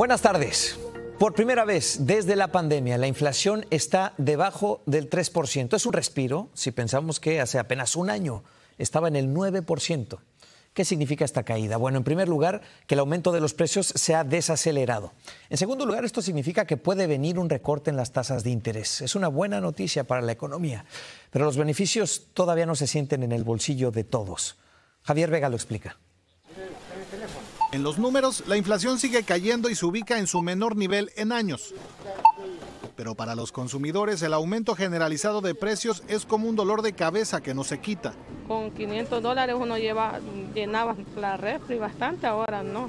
Buenas tardes. Por primera vez desde la pandemia, la inflación está debajo del 3%. Es un respiro si pensamos que hace apenas un año estaba en el 9%. ¿Qué significa esta caída? Bueno, en primer lugar, que el aumento de los precios se ha desacelerado. En segundo lugar, esto significa que puede venir un recorte en las tasas de interés. Es una buena noticia para la economía, pero los beneficios todavía no se sienten en el bolsillo de todos. Javier Vega lo explica. En los números, la inflación sigue cayendo y se ubica en su menor nivel en años. Pero para los consumidores el aumento generalizado de precios es como un dolor de cabeza que no se quita. Con 500 dólares uno lleva, llenaba la refri bastante, ahora no.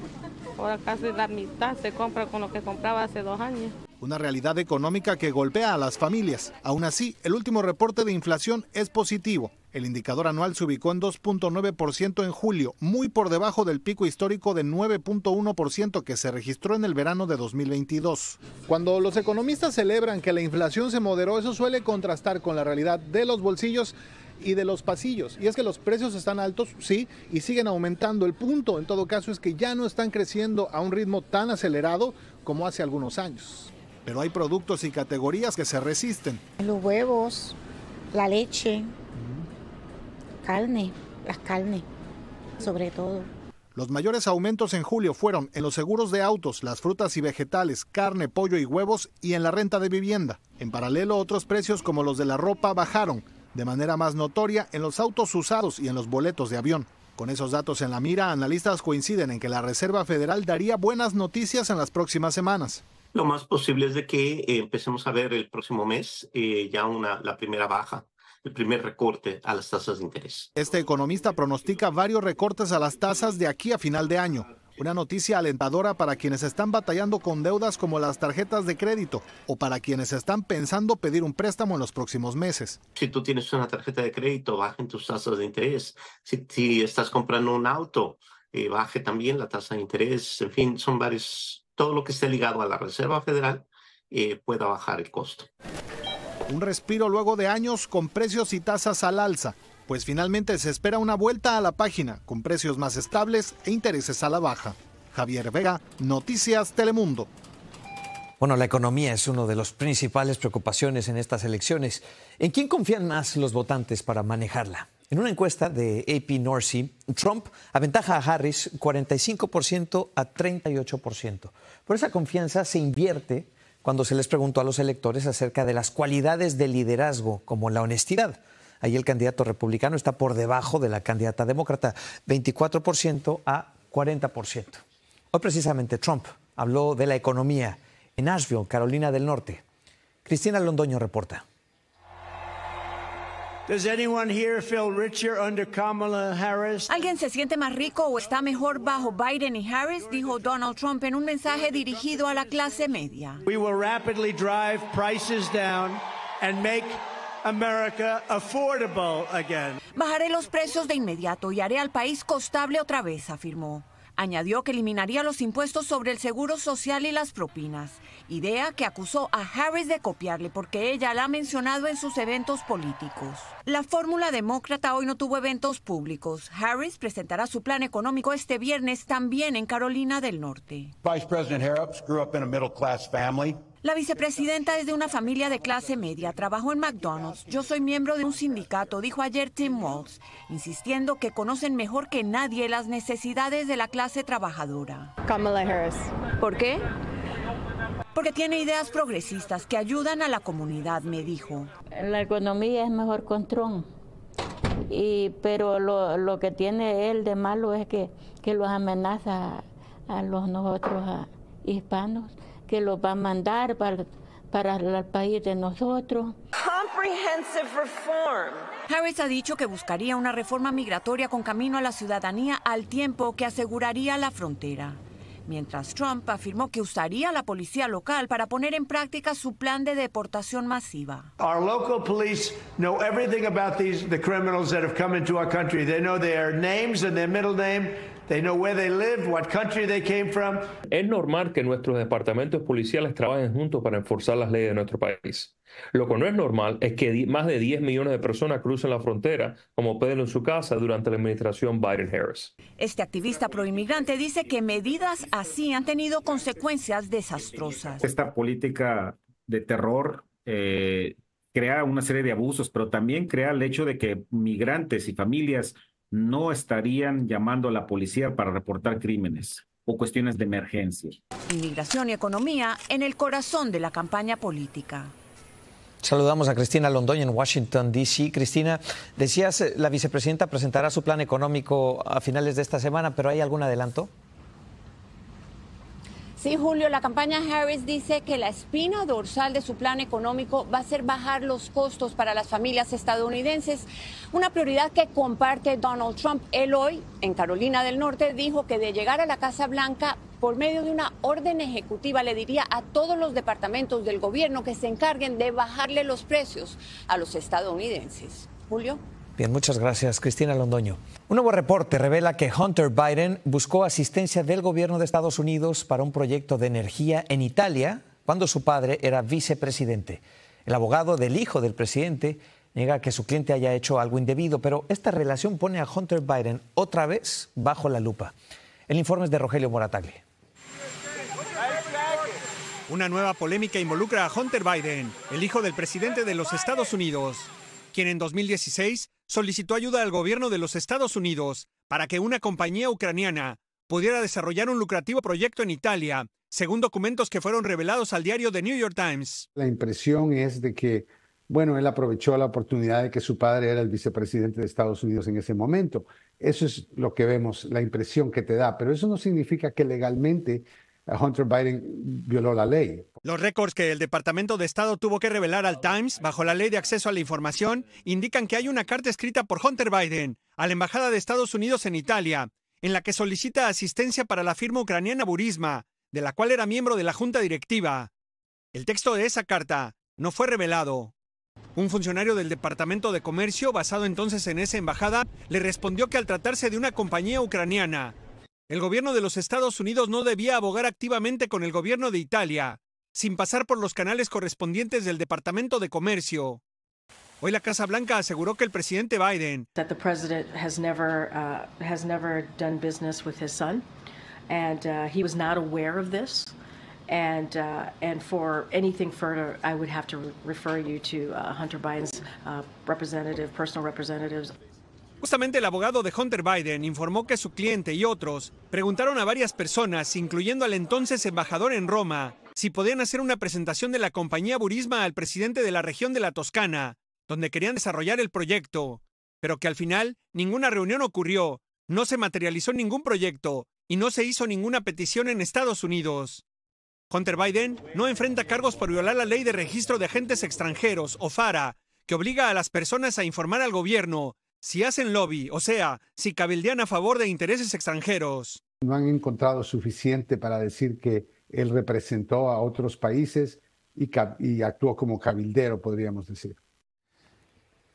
Ahora casi la mitad se compra con lo que compraba hace dos años una realidad económica que golpea a las familias. Aún así, el último reporte de inflación es positivo. El indicador anual se ubicó en 2.9% en julio, muy por debajo del pico histórico de 9.1% que se registró en el verano de 2022. Cuando los economistas celebran que la inflación se moderó, eso suele contrastar con la realidad de los bolsillos y de los pasillos. Y es que los precios están altos, sí, y siguen aumentando. El punto, en todo caso, es que ya no están creciendo a un ritmo tan acelerado como hace algunos años pero hay productos y categorías que se resisten. Los huevos, la leche, carne, las carnes, sobre todo. Los mayores aumentos en julio fueron en los seguros de autos, las frutas y vegetales, carne, pollo y huevos y en la renta de vivienda. En paralelo, otros precios como los de la ropa bajaron, de manera más notoria en los autos usados y en los boletos de avión. Con esos datos en la mira, analistas coinciden en que la Reserva Federal daría buenas noticias en las próximas semanas. Lo más posible es de que eh, empecemos a ver el próximo mes eh, ya una, la primera baja, el primer recorte a las tasas de interés. Este economista pronostica varios recortes a las tasas de aquí a final de año. Una noticia alentadora para quienes están batallando con deudas como las tarjetas de crédito o para quienes están pensando pedir un préstamo en los próximos meses. Si tú tienes una tarjeta de crédito, bajen tus tasas de interés. Si, estás comprando un auto, eh, baje también la tasa de interés. En fin, son varios todo lo que esté ligado a la Reserva Federal eh, pueda bajar el costo. Un respiro luego de años con precios y tasas al alza, pues finalmente se espera una vuelta a la página con precios más estables e intereses a la baja. Javier Vega, Noticias Telemundo. Bueno, la economía es una de las principales preocupaciones en estas elecciones. ¿En quién confían más los votantes para manejarla? En una encuesta de AP Norsey, Trump aventaja a Harris 45% a 38%. Por esa confianza se invierte cuando se les preguntó a los electores acerca de las cualidades de liderazgo, como la honestidad. Ahí el candidato republicano está por debajo de la candidata demócrata, 24% a 40%. Hoy precisamente Trump habló de la economía en Asheville, Carolina del Norte. Cristina Londoño reporta. ¿Alguien se siente más rico o está mejor bajo Biden y Harris? Dijo Donald Trump en un mensaje dirigido a la clase media. We will rapidly drive prices down and make America affordable again. Bajaré los precios de inmediato y haré al país costable otra vez, afirmó. Añadió que eliminaría los impuestos sobre el seguro social y las propinas, idea que acusó a Harris de copiarle porque ella la ha mencionado en sus eventos políticos. La fórmula demócrata hoy no tuvo eventos públicos. Harris presentará su plan económico este viernes también en Carolina del Norte. Vice President Harris grew up in a middle class family. La vicepresidenta es de una familia de clase media, trabajó en McDonald's, yo soy miembro de un sindicato, dijo ayer Tim Walz, insistiendo que conocen mejor que nadie las necesidades de la clase trabajadora. Kamala Harris. ¿Por qué? Porque tiene ideas progresistas que ayudan a la comunidad, me dijo. La economía es mejor con Trump. Y, pero lo, que tiene él de malo es que, los amenaza a los nosotros hispanos que lo va a mandar para, para el país de nosotros. Harris ha dicho que buscaría una reforma migratoria con camino a la ciudadanía al tiempo que aseguraría la frontera. Mientras Trump afirmó que usaría la policía local para poner en práctica su plan de deportación masiva. Our local police know everything about these the criminals that have come into our country. They know their names and es normal que nuestros departamentos policiales trabajen juntos para enforzar las leyes de nuestro país. Lo que no es normal es que más de 10 millones de personas crucen la frontera, como pueden en su casa, durante la administración Biden-Harris. Este activista proinmigrante dice que medidas así han tenido consecuencias desastrosas. Esta política de terror eh, crea una serie de abusos, pero también crea el hecho de que migrantes y familias no estarían llamando a la policía para reportar crímenes o cuestiones de emergencia. Inmigración y economía en el corazón de la campaña política. Saludamos a Cristina Londoño en Washington, D.C. Cristina, decías eh, la vicepresidenta presentará su plan económico a finales de esta semana, pero ¿hay algún adelanto? Sí, Julio, la campaña Harris dice que la espina dorsal de su plan económico va a ser bajar los costos para las familias estadounidenses, una prioridad que comparte Donald Trump. Él hoy, en Carolina del Norte, dijo que de llegar a la Casa Blanca por medio de una orden ejecutiva le diría a todos los departamentos del gobierno que se encarguen de bajarle los precios a los estadounidenses. Julio. Bien, muchas gracias, Cristina Londoño. Un nuevo reporte revela que Hunter Biden buscó asistencia del gobierno de Estados Unidos para un proyecto de energía en Italia cuando su padre era vicepresidente. El abogado del hijo del presidente niega que su cliente haya hecho algo indebido, pero esta relación pone a Hunter Biden otra vez bajo la lupa. El informe es de Rogelio Moratagli. Una nueva polémica involucra a Hunter Biden, el hijo del presidente de los Estados Unidos, quien en 2016 solicitó ayuda al gobierno de los Estados Unidos para que una compañía ucraniana pudiera desarrollar un lucrativo proyecto en Italia, según documentos que fueron revelados al diario The New York Times. La impresión es de que, bueno, él aprovechó la oportunidad de que su padre era el vicepresidente de Estados Unidos en ese momento. Eso es lo que vemos, la impresión que te da, pero eso no significa que legalmente Hunter Biden violó la ley. Los récords que el Departamento de Estado tuvo que revelar al Times bajo la ley de acceso a la información indican que hay una carta escrita por Hunter Biden a la Embajada de Estados Unidos en Italia, en la que solicita asistencia para la firma ucraniana Burisma, de la cual era miembro de la junta directiva. El texto de esa carta no fue revelado. Un funcionario del Departamento de Comercio, basado entonces en esa embajada, le respondió que al tratarse de una compañía ucraniana, el gobierno de los Estados Unidos no debía abogar activamente con el gobierno de Italia, sin pasar por los canales correspondientes del Departamento de Comercio. Hoy la Casa Blanca aseguró que el presidente Biden and uh, he was not aware of this. And uh, and for anything further, I would have to refer you to uh, Hunter Biden's uh, representative, personal representatives. Justamente el abogado de Hunter Biden informó que su cliente y otros preguntaron a varias personas, incluyendo al entonces embajador en Roma, si podían hacer una presentación de la compañía Burisma al presidente de la región de la Toscana, donde querían desarrollar el proyecto, pero que al final ninguna reunión ocurrió, no se materializó ningún proyecto y no se hizo ninguna petición en Estados Unidos. Hunter Biden no enfrenta cargos por violar la ley de registro de agentes extranjeros, o FARA, que obliga a las personas a informar al gobierno si hacen lobby, o sea, si cabildean a favor de intereses extranjeros. No han encontrado suficiente para decir que él representó a otros países y, actuó como cabildero, podríamos decir.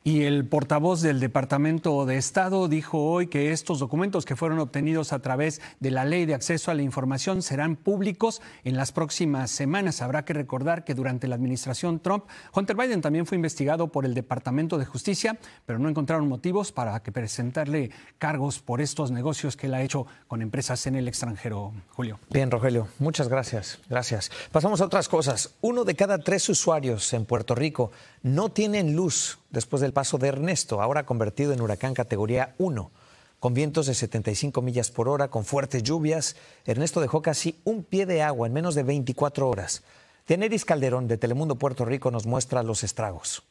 Y el portavoz del Departamento de Estado dijo hoy que estos documentos que fueron obtenidos a través de la Ley de Acceso a la Información serán públicos en las próximas semanas. Habrá que recordar que durante la administración Trump, Hunter Biden también fue investigado por el Departamento de Justicia, pero no encontraron motivos para que presentarle cargos por estos negocios que él ha hecho con empresas en el extranjero. Julio. Bien, Rogelio, muchas gracias. Gracias. Pasamos a otras cosas. Uno de cada tres usuarios en Puerto Rico no tienen luz después del paso de Ernesto, ahora convertido en huracán categoría 1. Con vientos de 75 millas por hora, con fuertes lluvias, Ernesto dejó casi un pie de agua en menos de 24 horas. Teneris Calderón de Telemundo Puerto Rico nos muestra los estragos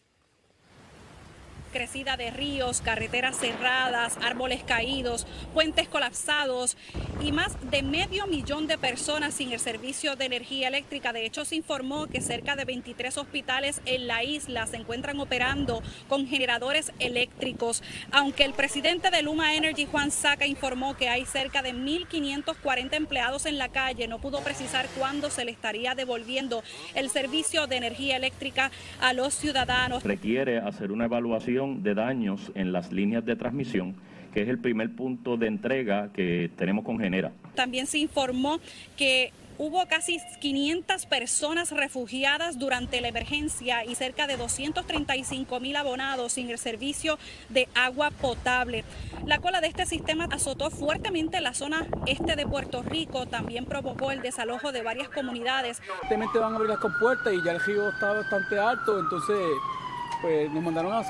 crecida de ríos, carreteras cerradas, árboles caídos, puentes colapsados y más de medio millón de personas sin el servicio de energía eléctrica. De hecho, se informó que cerca de 23 hospitales en la isla se encuentran operando con generadores eléctricos. Aunque el presidente de Luma Energy, Juan Saca, informó que hay cerca de 1.540 empleados en la calle, no pudo precisar cuándo se le estaría devolviendo el servicio de energía eléctrica a los ciudadanos. Requiere hacer una evaluación de daños en las líneas de transmisión que es el primer punto de entrega que tenemos con Genera. También se informó que Hubo casi 500 personas refugiadas durante la emergencia y cerca de 235 mil abonados sin el servicio de agua potable. La cola de este sistema azotó fuertemente la zona este de Puerto Rico, también provocó el desalojo de varias comunidades. Van a abrir las compuertas y ya el río está bastante alto, entonces pues nos mandaron a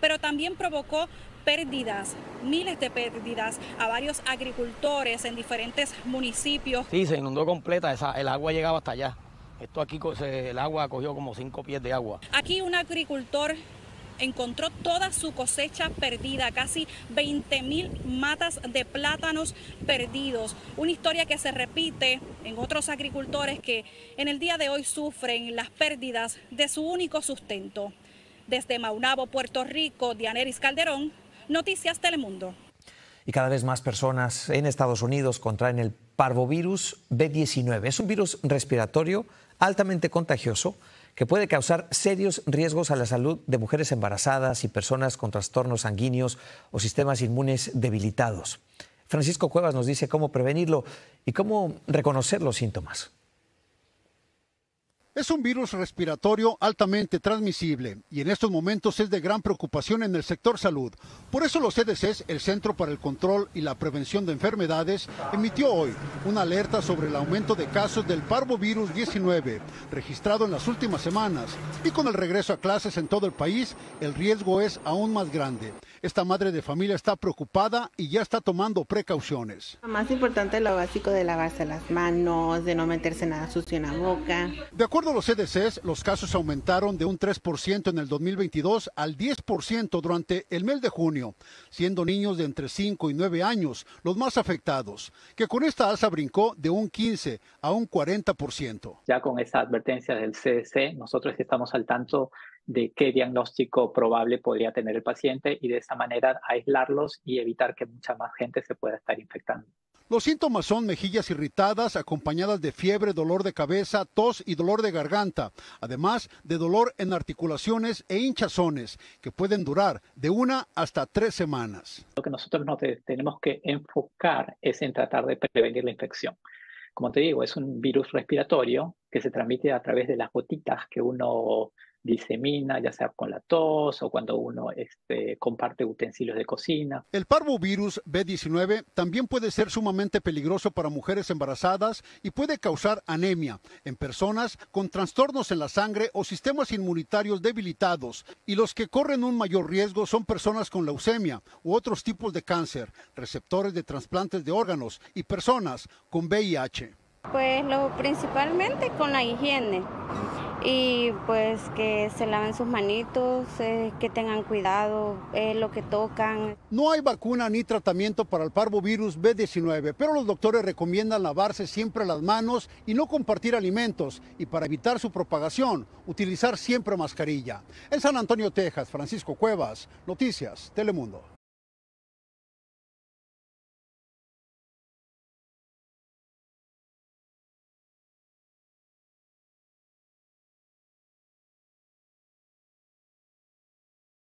pero también provocó pérdidas, miles de pérdidas a varios agricultores en diferentes municipios. Sí, se inundó completa, el agua llegaba hasta allá. Esto aquí, el agua cogió como cinco pies de agua. Aquí un agricultor encontró toda su cosecha perdida, casi 20 mil matas de plátanos perdidos. Una historia que se repite en otros agricultores que en el día de hoy sufren las pérdidas de su único sustento. Desde Maunabo, Puerto Rico, Dianeris Calderón, Noticias Telemundo. Y cada vez más personas en Estados Unidos contraen el parvovirus B19. Es un virus respiratorio altamente contagioso que puede causar serios riesgos a la salud de mujeres embarazadas y personas con trastornos sanguíneos o sistemas inmunes debilitados. Francisco Cuevas nos dice cómo prevenirlo y cómo reconocer los síntomas. Es un virus respiratorio altamente transmisible y en estos momentos es de gran preocupación en el sector salud. Por eso los CDC, el Centro para el Control y la Prevención de Enfermedades, emitió hoy una alerta sobre el aumento de casos del parvovirus 19 registrado en las últimas semanas y con el regreso a clases en todo el país, el riesgo es aún más grande. Esta madre de familia está preocupada y ya está tomando precauciones. Lo más importante es lo básico de lavarse las manos, de no meterse nada sucio en la boca. De acuerdo a los CDCs, los casos aumentaron de un 3% en el 2022 al 10% durante el mes de junio, siendo niños de entre 5 y 9 años los más afectados, que con esta alza brincó de un 15 a un 40%. Ya con esa advertencia del CDC, nosotros estamos al tanto de qué diagnóstico probable podría tener el paciente y de esa manera aislarlos y evitar que mucha más gente se pueda estar infectando. Los síntomas son mejillas irritadas, acompañadas de fiebre, dolor de cabeza, tos y dolor de garganta, además de dolor en articulaciones e hinchazones, que pueden durar de una hasta tres semanas. Lo que nosotros tenemos que enfocar es en tratar de prevenir la infección. Como te digo, es un virus respiratorio que se transmite a través de las gotitas que uno disemina, ya sea con la tos o cuando uno este, comparte utensilios de cocina. El parvovirus B19 también puede ser sumamente peligroso para mujeres embarazadas y puede causar anemia en personas con trastornos en la sangre o sistemas inmunitarios debilitados y los que corren un mayor riesgo son personas con leucemia u otros tipos de cáncer, receptores de trasplantes de órganos y personas con VIH. Pues lo principalmente con la higiene y pues que se laven sus manitos, eh, que tengan cuidado eh, lo que tocan. No hay vacuna ni tratamiento para el parvovirus B19, pero los doctores recomiendan lavarse siempre las manos y no compartir alimentos y para evitar su propagación, utilizar siempre mascarilla. En San Antonio, Texas, Francisco Cuevas, Noticias, Telemundo.